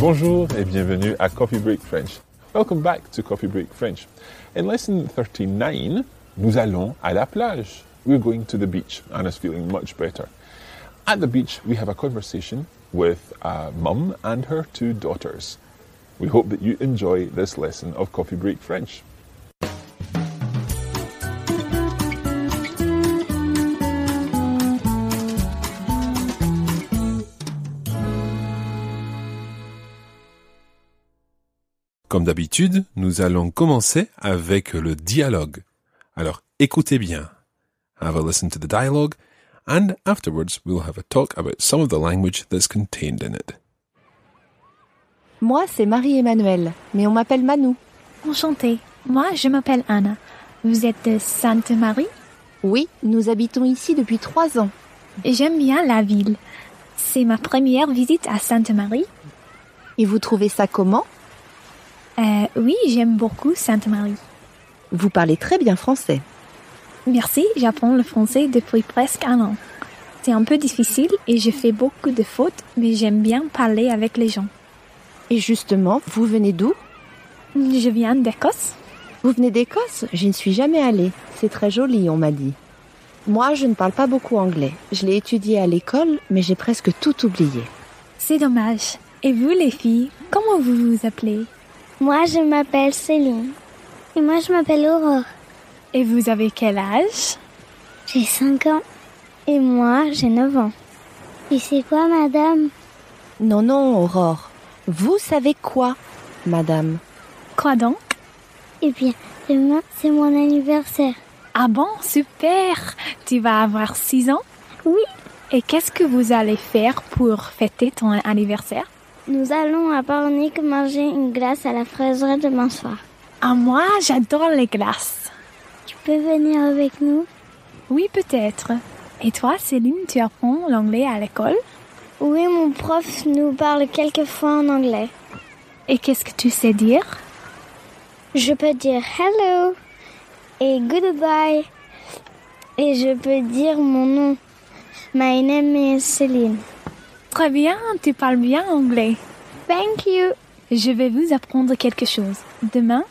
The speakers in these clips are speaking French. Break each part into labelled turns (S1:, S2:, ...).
S1: Bonjour et bienvenue à Coffee Break French. Welcome back to Coffee Break French. In lesson 39, nous allons à la plage. We're going to the beach. Anna's feeling much better. At the beach, we have a conversation with a uh, mum and her two daughters. We hope that you enjoy this lesson of Coffee Break French. Comme d'habitude, nous allons commencer avec le dialogue. Alors, écoutez bien. Have a listen to the dialogue, and afterwards we'll have a talk about some of the language that's contained in it.
S2: Moi, c'est Marie-Emmanuelle, mais on m'appelle Manou. Enchantée. Moi, je m'appelle Anna. Vous êtes de Sainte-Marie Oui, nous habitons ici depuis trois ans. J'aime bien la ville. C'est ma première visite à Sainte-Marie. Et vous trouvez ça comment euh, oui, j'aime beaucoup Sainte-Marie. Vous parlez très bien français. Merci, j'apprends le français depuis presque un an. C'est un peu difficile et je fais beaucoup de fautes, mais j'aime bien parler avec les gens. Et justement, vous venez d'où Je viens d'Écosse. Vous venez d'Écosse Je ne suis jamais allée. C'est très joli, on m'a dit. Moi, je ne parle pas beaucoup anglais. Je l'ai étudié à l'école, mais j'ai presque tout oublié. C'est dommage. Et vous, les filles, comment vous vous appelez moi, je m'appelle Céline. Et moi, je m'appelle Aurore. Et vous avez quel âge J'ai 5 ans. Et moi, j'ai 9 ans. Et c'est quoi, madame Non, non, Aurore. Vous savez quoi, madame Quoi donc Eh bien, demain, c'est mon anniversaire. Ah bon, super Tu vas avoir 6 ans Oui. Et qu'est-ce que vous allez faire pour fêter ton anniversaire nous allons à Pornic manger une glace à la fraiserie demain soir. Ah, moi, j'adore les glaces. Tu peux venir avec nous Oui, peut-être. Et toi, Céline, tu apprends l'anglais à l'école Oui, mon prof nous parle quelquefois en anglais. Et qu'est-ce que tu sais dire Je peux dire hello et goodbye. Et je peux dire mon nom. My name is Céline. Très bien, tu parles bien anglais. Thank you. Je vais vous apprendre quelque chose. Demain,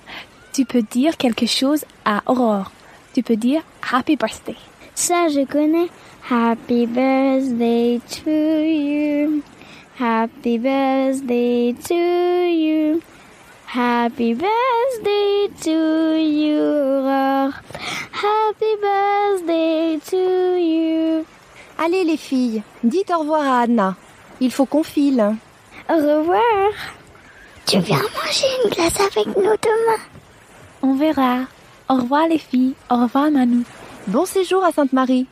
S2: tu peux dire quelque chose à Aurore. Tu peux dire Happy Birthday. Ça, je connais. Happy Birthday to you. Happy Birthday to you. Happy Birthday to you, Aurore. Happy Birthday to you. Allez les filles, dites au revoir à Anna. Il faut qu'on file. Au revoir. Tu viens manger une glace avec nous demain On verra. Au revoir les filles. Au revoir Manu. Bon séjour à Sainte-Marie.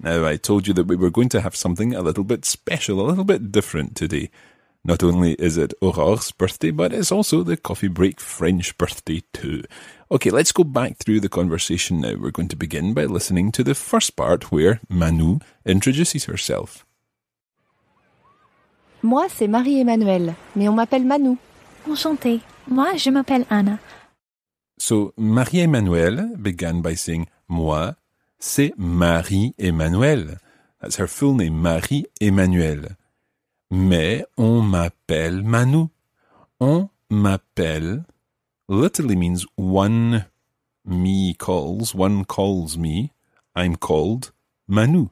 S1: Now, I told you that we were going to have something a little bit special, a little bit different today. Not only is it Aurore's birthday, but it's also the coffee break French birthday too. Okay, let's go back through the conversation now. We're going to begin by listening to the first part where Manu introduces herself.
S2: Moi, c'est Marie-Emmanuelle, mais on m'appelle Manou. Enchantée. Moi, je m'appelle Anna.
S1: So, Marie-Emmanuelle began by saying, moi, c'est Marie-Emmanuelle. That's her full name, Marie-Emmanuelle. Mais on m'appelle Manu. On m'appelle literally means one me calls, one calls me, I'm called Manu.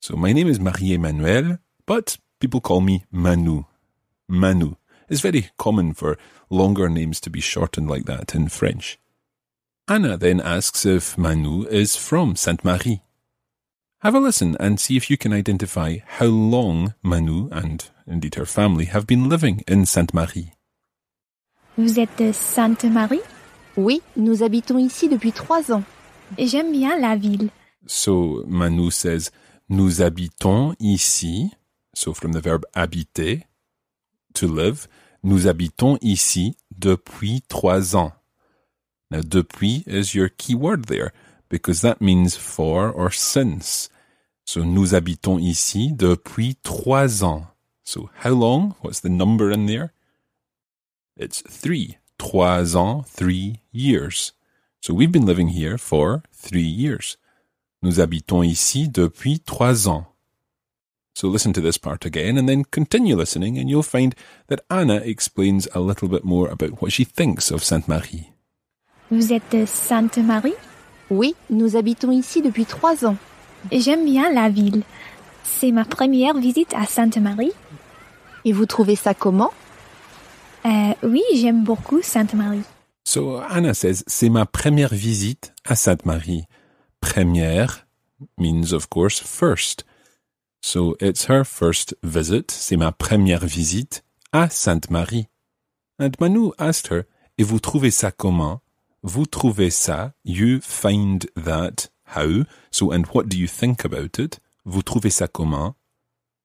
S1: So my name is Marie-Emmanuelle, but People call me Manu. Manu. It's very common for longer names to be shortened like that in French. Anna then asks if Manu is from Sainte Marie. Have a listen and see if you can identify how long Manu and indeed her family have been living in Sainte Marie.
S2: Vous êtes de Sainte Marie? Oui, nous habitons ici depuis trois ans. J'aime bien la ville.
S1: So Manu says, Nous habitons ici so from the verb habiter, to live, nous habitons ici depuis trois ans. Now, depuis is your key word there because that means for or since. So, nous habitons ici depuis trois ans. So, how long? What's the number in there? It's three. Trois ans, three years. So, we've been living here for three years. Nous habitons ici depuis trois ans. So listen to this part again and then continue listening, and you'll find that Anna explains a little bit more about what she thinks of Sainte Marie.
S2: Vous êtes de Sainte Marie Oui, nous habitons ici depuis trois ans. J'aime bien la ville. C'est ma première visite à Sainte Marie. Et vous trouvez ça comment euh, Oui, j'aime beaucoup Sainte Marie.
S1: So Anna says, c'est ma première visite à Sainte Marie. Première means, of course, first. So it's her first visit, c'est ma première visite, à Sainte-Marie. And Manu asked her, et vous trouvez ça comment? Vous trouvez ça, you find that, how? So, and what do you think about it? Vous trouvez ça comment?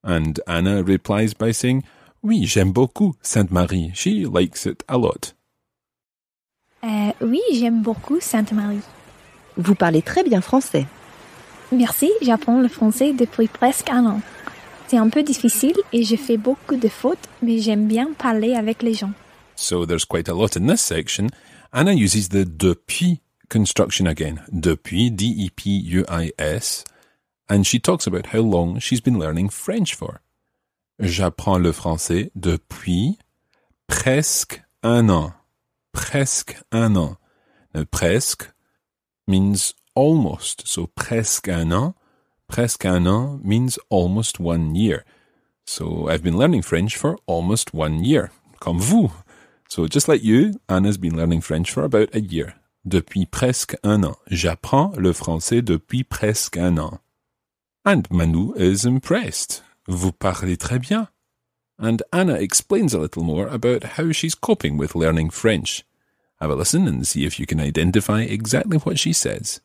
S1: And Anna replies by saying, Oui, j'aime beaucoup Sainte-Marie. She likes it a lot.
S2: Euh, oui, j'aime beaucoup Sainte-Marie. Vous parlez très bien français. Merci, j'apprends le français depuis presque un an. C'est un peu difficile et je fais beaucoup de fautes, mais j'aime bien parler avec les gens.
S1: So there's quite a lot in this section. Anna uses the depuis construction again. Depuis, D-E-P-U-I-S. And she talks about how long she's been learning French for. J'apprends le français depuis presque un an. Presque un an. presque means almost, so presque un an. Presque un an means almost one year. So I've been learning French for almost one year. Comme vous. So just like you, Anna's been learning French for about a year. Depuis presque un an. J'apprends le français depuis presque un an. And Manu is impressed. Vous parlez très bien. And Anna explains a little more about how she's coping with learning French. Have a listen and see if you can identify exactly what she says.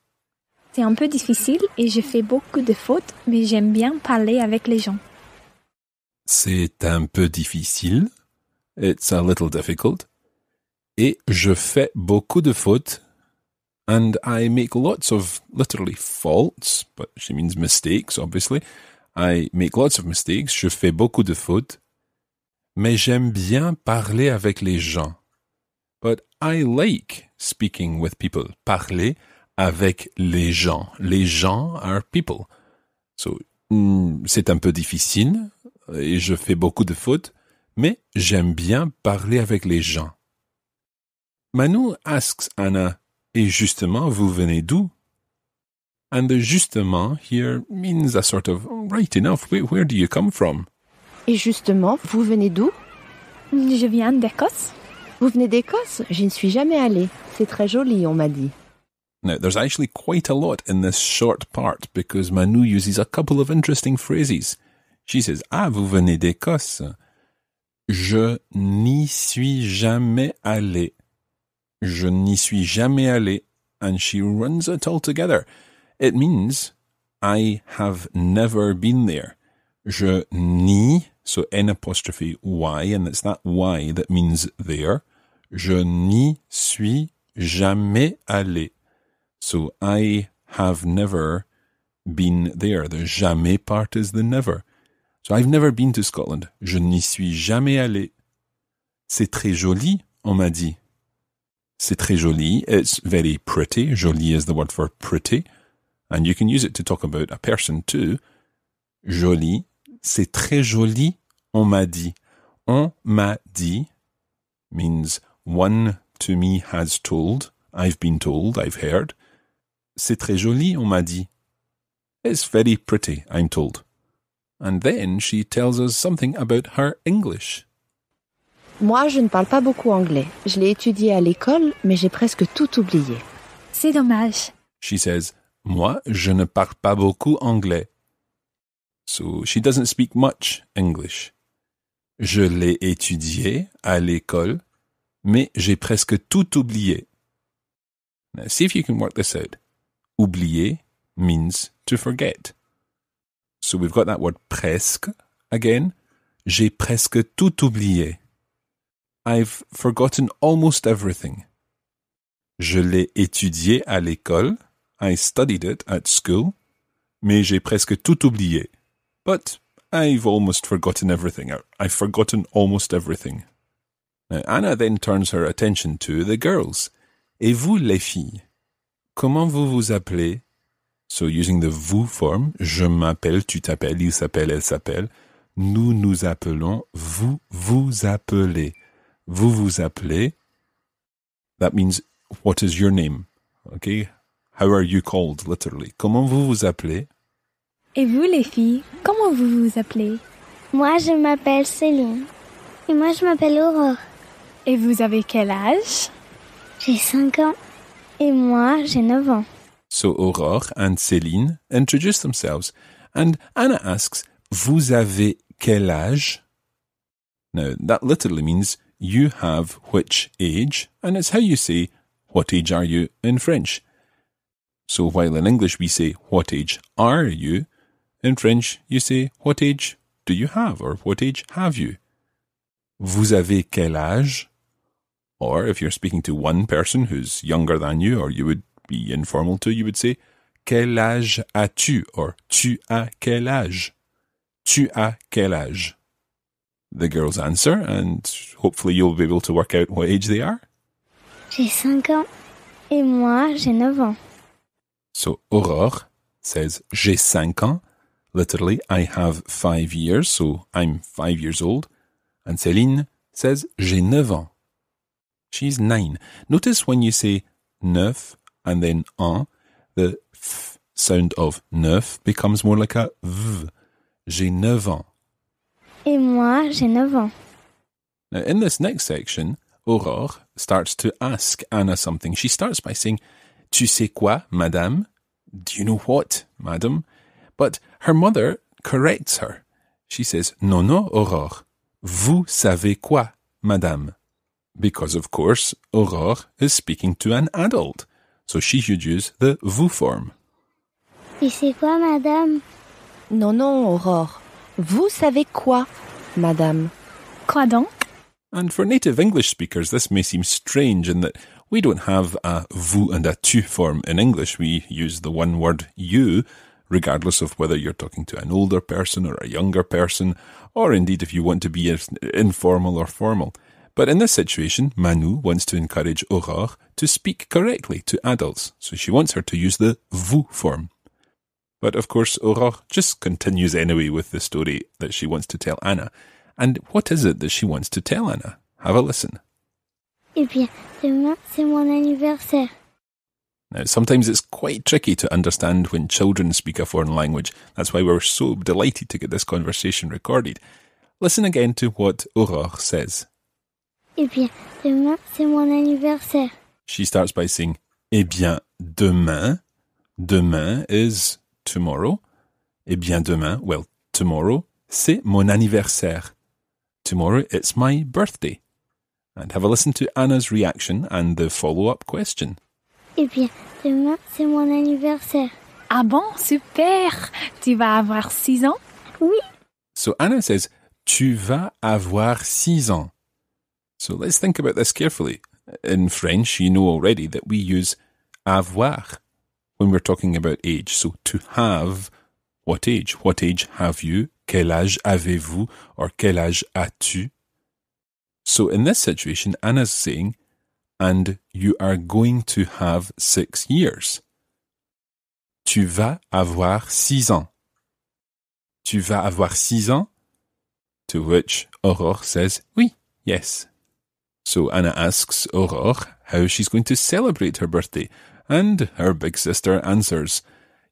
S2: c'est un peu difficile et je fais beaucoup de fautes, mais j'aime bien parler avec les gens.
S1: C'est un peu difficile. It's a little difficult. Et je fais beaucoup de fautes. And I make lots of literally faults, but she means mistakes, obviously. I make lots of mistakes. Je fais beaucoup de fautes. Mais j'aime bien parler avec les gens. But I like speaking with people. Parler avec les gens. Les gens are people. So, hmm, c'est un peu difficile et je fais beaucoup de fautes, mais j'aime bien parler avec les gens. Manu asks Anna, et justement, vous venez d'où? And justement here means a sort of, right enough, where do you come from?
S2: Et justement, vous venez d'où? Je viens d'Écosse. Vous venez d'Écosse? Je ne suis jamais allé. C'est très joli, on m'a
S1: dit. Now, there's actually quite a lot in this short part because Manu uses a couple of interesting phrases. She says, Ah, vous venez d'Écosse. Je n'y suis jamais allé. Je n'y suis jamais allé. And she runs it all together. It means, I have never been there. Je n'y, so N apostrophe Y, and it's that Y that means there. Je n'y suis jamais allé. So I have never been there. The jamais part is the never. So I've never been to Scotland. Je n'y suis jamais allé. C'est très joli, on m'a dit. C'est très joli. It's very pretty. Joli is the word for pretty. And you can use it to talk about a person too. Joli. C'est très joli, on m'a dit. On m'a dit means one to me has told. I've been told, I've heard. C'est très joli, on m'a dit. It's very pretty, I'm told. And then she tells us something about her English.
S2: Moi, je ne parle pas beaucoup anglais. Je l'ai étudié à l'école, mais j'ai presque tout oublié. C'est dommage.
S1: She says, Moi, je ne parle pas beaucoup anglais. So she doesn't speak much English. Je l'ai étudié à l'école, mais j'ai presque tout oublié. Now see if you can work this out. oublier means to forget. So we've got that word presque again. J'ai presque tout oublié. I've forgotten almost everything. Je l'ai étudié à l'école. I studied it at school. Mais j'ai presque tout oublié. But I've almost forgotten everything. I've forgotten almost everything. Now, Anna then turns her attention to the girls. Et vous, les filles? Comment vous vous appelez? So using the vous form, je m'appelle, tu t'appelles, il s'appelle, elle s'appelle. Nous nous appelons, vous vous appelez. Vous vous appelez. That means what is your name? Okay? How are you called literally? Comment vous vous appelez?
S2: Et vous les filles, comment vous vous appelez? Moi je m'appelle Céline. Et moi je m'appelle Aurore. Et vous avez quel âge? J'ai 5 ans. Et moi, j'ai 9 ans.
S1: So Aurore and Céline introduce themselves. And Anna asks, Vous avez quel âge? Now, that literally means you have which age, and it's how you say, What age are you in French? So while in English we say, What age are you? In French you say, What age do you have? or What age have you? Vous avez quel âge? Or if you're speaking to one person who's younger than you, or you would be informal too, you would say, Quel âge as-tu? Or Tu as quel âge? Tu as quel âge? The girls answer, and hopefully you'll be able to work out what age they are.
S2: J'ai 5 ans. Et moi, j'ai 9 ans.
S1: So Aurore says, J'ai 5 ans. Literally, I have 5 years, so I'm 5 years old. And Céline says, J'ai 9 ans. She's nine. Notice when you say neuf and then un, uh, the th sound of neuf becomes more like a v. J'ai neuf ans.
S2: Et moi, j'ai neuf ans.
S1: Now, in this next section, Aurore starts to ask Anna something. She starts by saying, Tu sais quoi, madame? Do you know what, madame? But her mother corrects her. She says, Non, non, Aurore. Vous savez quoi, madame? because, of course, Aurore is speaking to an adult, so she should use the vous form.
S2: Et c'est quoi, madame? Non, non, Aurore. Vous savez quoi, madame? Quoi donc?
S1: And for native English speakers, this may seem strange in that we don't have a vous and a tu form in English. We use the one word you, regardless of whether you're talking to an older person or a younger person, or indeed if you want to be informal or formal. But in this situation, Manu wants to encourage Aurore to speak correctly to adults, so she wants her to use the vous form. But of course, Aurore just continues anyway with the story that she wants to tell Anna. And what is it that she wants to tell Anna? Have a listen.
S2: Eh bien, demain, c'est mon anniversaire.
S1: Now, sometimes it's quite tricky to understand when children speak a foreign language. That's why we're so delighted to get this conversation recorded. Listen again to what Aurore says.
S2: Eh bien, demain, c'est mon anniversaire.
S1: She starts by saying, Eh bien, demain, demain is tomorrow. Eh bien, demain, well, tomorrow, c'est mon anniversaire. Tomorrow, it's my birthday. And have a listen to Anna's reaction and the follow up question.
S2: Eh bien, demain, c'est mon anniversaire. Ah bon, super! Tu vas avoir six ans? Oui.
S1: So Anna says, Tu vas avoir six ans. So let's think about this carefully. In French, you know already that we use avoir when we're talking about age. So to have what age? What age have you? Quel âge avez-vous? Or quel âge as-tu? So in this situation, Anna's saying, and you are going to have six years. Tu vas avoir six ans. Tu vas avoir six ans? To which Aurore says, oui, yes, so Anna asks Aurore how she's going to celebrate her birthday, and her big sister answers,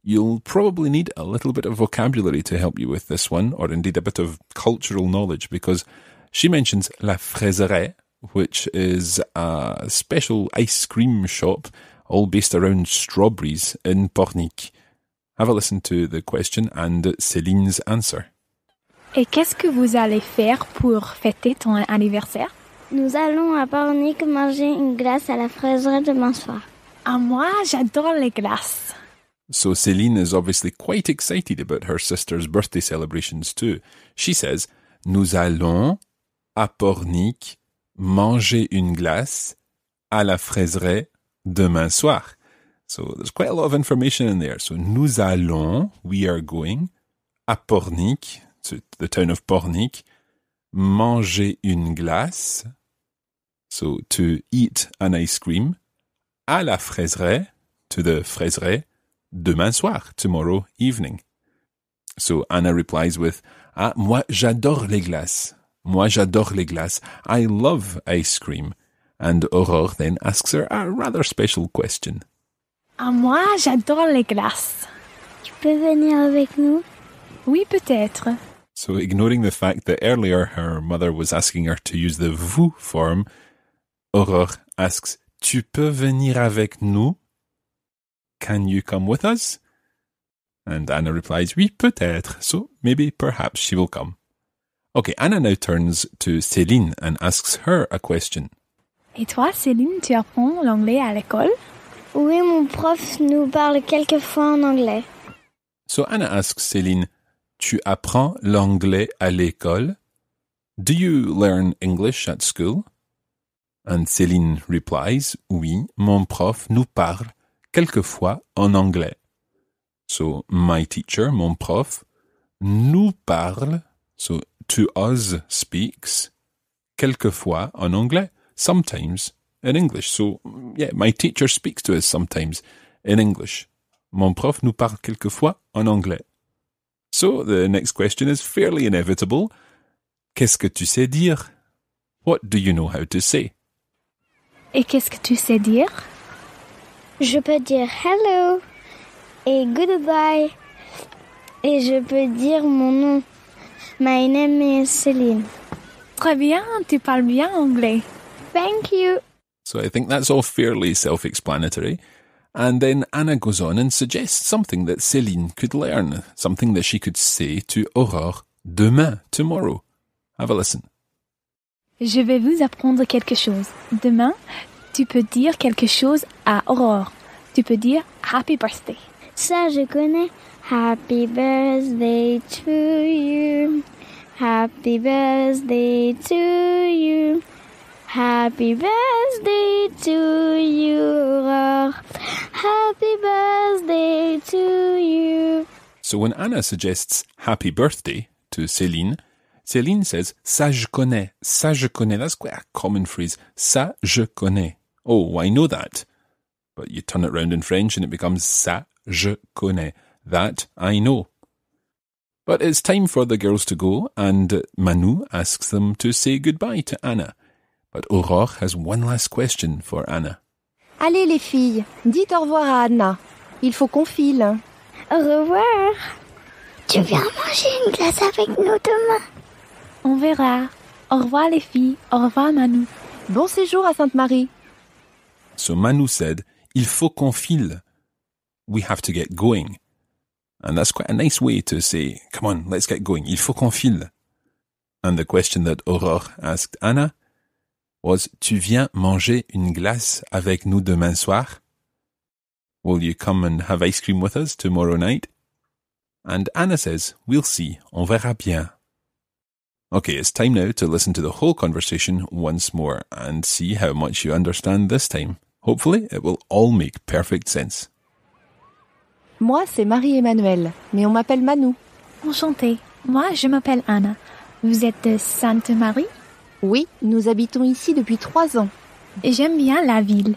S1: You'll probably need a little bit of vocabulary to help you with this one, or indeed a bit of cultural knowledge, because she mentions La Fraiserie, which is a special ice cream shop, all based around strawberries in Pornic. Have a listen to the question and Céline's answer.
S2: Et qu'est-ce que vous allez faire pour fêter ton anniversaire? Nous allons à Pornic manger une glace à la fraiserie demain soir. Ah, moi, j'adore les glaces.
S1: So Céline is obviously quite excited about her sister's birthday celebrations too. She says, Nous allons à Pornic manger une glace à la fraiserie demain soir. So there's quite a lot of information in there. So nous allons, we are going, à Pornic, to the town of Pornic, manger une glace, so to eat an ice cream, à la fraiserie, to the fraiserie, demain soir, tomorrow evening. So Anna replies with, Ah, moi j'adore les glaces. Moi j'adore les glaces. I love ice cream. And Aurore then asks her a rather special question.
S2: Ah, moi j'adore les glaces. Tu peux venir avec nous? Oui, peut-être.
S1: So, ignoring the fact that earlier her mother was asking her to use the vous form, Aurore asks, Tu peux venir avec nous? Can you come with us? And Anna replies, Oui, peut-être. So, maybe, perhaps she will come. Okay, Anna now turns to Céline and asks her a question.
S2: Et toi, Céline, tu apprends l'anglais à l'école? Oui, mon prof nous parle quelquefois en anglais.
S1: So Anna asks Céline, Tu apprends l'anglais à l'école? Do you learn English at school? And Céline replies, oui, mon prof nous parle quelquefois en anglais. So my teacher, mon prof, nous parle, so to us speaks, quelquefois en anglais, sometimes in English. So yeah, my teacher speaks to us sometimes in English. Mon prof nous parle quelquefois en anglais. So the next question is fairly inevitable. Qu'est-ce que tu sais dire? What do you know how to say?
S2: Et qu'est-ce que tu sais dire? Je peux dire hello et goodbye. Et je peux dire mon nom. My name is Céline. Très bien, tu parles bien anglais. Thank you.
S1: So I think that's all fairly self explanatory. And then Anna goes on and suggests something that Céline could learn, something that she could say to Aurore demain, tomorrow. Have a listen.
S2: Je vais vous apprendre quelque chose. Demain, tu peux dire quelque chose à Aurore. Tu peux dire Happy Birthday. Ça, je connais. Happy Birthday to you. Happy Birthday to you. Happy Birthday to you, Aurore. Happy birthday to you.
S1: So when Anna suggests happy birthday to Céline, Céline says, ça je connais, ça je connais. That's quite a common phrase. Ça je connais. Oh, I know that. But you turn it round in French and it becomes ça je connais. That I know. But it's time for the girls to go, and Manu asks them to say goodbye to Anna. But Aurore has one last question for Anna.
S2: Allez les filles, dites au revoir à Anna. Il faut qu'on file. Au revoir. Tu viens manger une glace avec nous demain On verra. Au revoir les filles, au revoir Manu. Bon séjour à Sainte-Marie.
S1: So Manu said, il faut qu'on file. We have to get going. And that's quite a nice way to say, come on, let's get going. Il faut qu'on file. And the question that Aurore asked Anna was Tu viens manger une glace avec nous demain soir? Will you come and have ice cream with us tomorrow night? And Anna says, We'll see, on verra bien. Okay, it's time now to listen to the whole conversation once more and see how much you understand this time. Hopefully, it will all make perfect sense.
S2: Moi, c'est Marie-Emmanuelle, mais on m'appelle Manu. Enchantée. Moi, je m'appelle Anna. Vous êtes de Sainte-Marie oui, nous habitons ici depuis trois ans. J'aime bien la ville.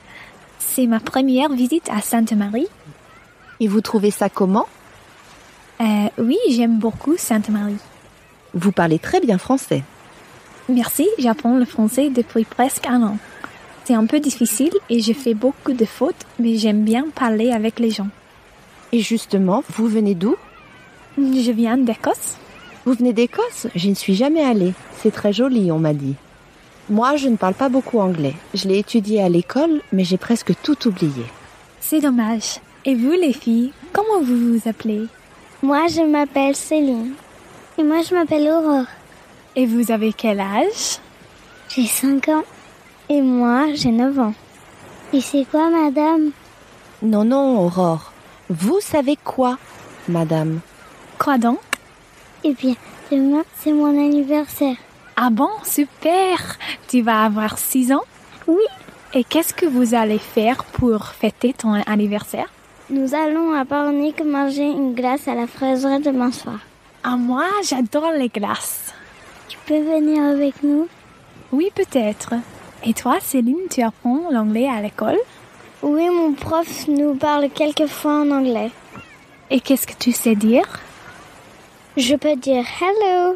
S2: C'est ma première visite à Sainte-Marie. Et vous trouvez ça comment euh, Oui, j'aime beaucoup Sainte-Marie. Vous parlez très bien français. Merci, j'apprends le français depuis presque un an. C'est un peu difficile et je fais beaucoup de fautes, mais j'aime bien parler avec les gens. Et justement, vous venez d'où Je viens d'Écosse. Vous venez d'Écosse Je ne suis jamais allée. C'est très joli, on m'a dit. Moi, je ne parle pas beaucoup anglais. Je l'ai étudié à l'école, mais j'ai presque tout oublié. C'est dommage. Et vous, les filles, comment vous vous appelez Moi, je m'appelle Céline. Et moi, je m'appelle Aurore. Et vous avez quel âge J'ai 5 ans. Et moi, j'ai 9 ans. Et c'est quoi, madame Non, non, Aurore. Vous savez quoi, madame Quoi donc eh bien, demain, c'est mon anniversaire. Ah bon, super Tu vas avoir 6 ans Oui. Et qu'est-ce que vous allez faire pour fêter ton anniversaire Nous allons à Pornic manger une glace à la fraiserie demain soir. Ah moi, j'adore les glaces. Tu peux venir avec nous Oui, peut-être. Et toi, Céline, tu apprends l'anglais à l'école Oui, mon prof nous parle quelquefois en anglais. Et qu'est-ce que tu sais dire je peux dire hello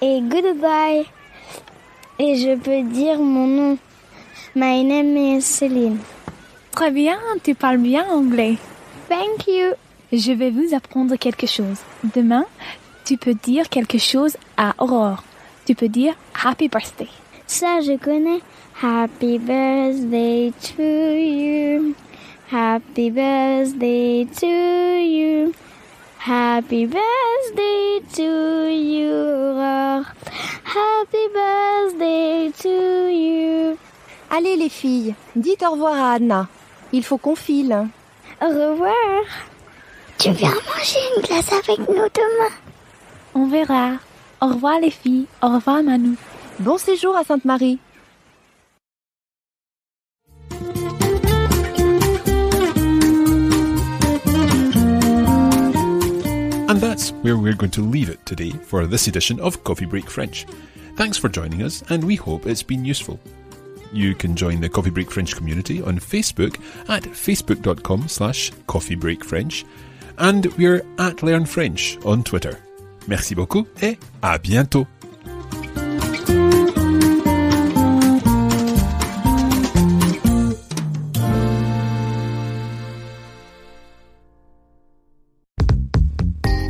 S2: et goodbye. Et je peux dire mon nom. My name is Céline. Très bien, tu parles bien anglais. Thank you. Je vais vous apprendre quelque chose. Demain, tu peux dire quelque chose à Aurore. Tu peux dire Happy Birthday. Ça, je connais. Happy Birthday to you. Happy Birthday to you. Happy birthday to you, Happy birthday to you. Allez les filles, dites au revoir à Anna. Il faut qu'on file. Au revoir. Tu viens manger une glace avec nous demain On verra. Au revoir les filles. Au revoir Manou. Bon séjour à Sainte-Marie.
S1: And that's where we're going to leave it today for this edition of Coffee Break French. Thanks for joining us, and we hope it's been useful. You can join the Coffee Break French community on Facebook at facebook.com slash coffeebreakfrench, and we're at Learn French on Twitter. Merci beaucoup et à bientôt!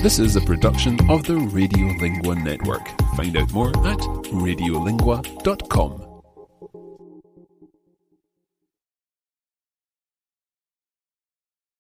S1: This is a production of the Radiolingua Network. Find out more at radiolingua.com.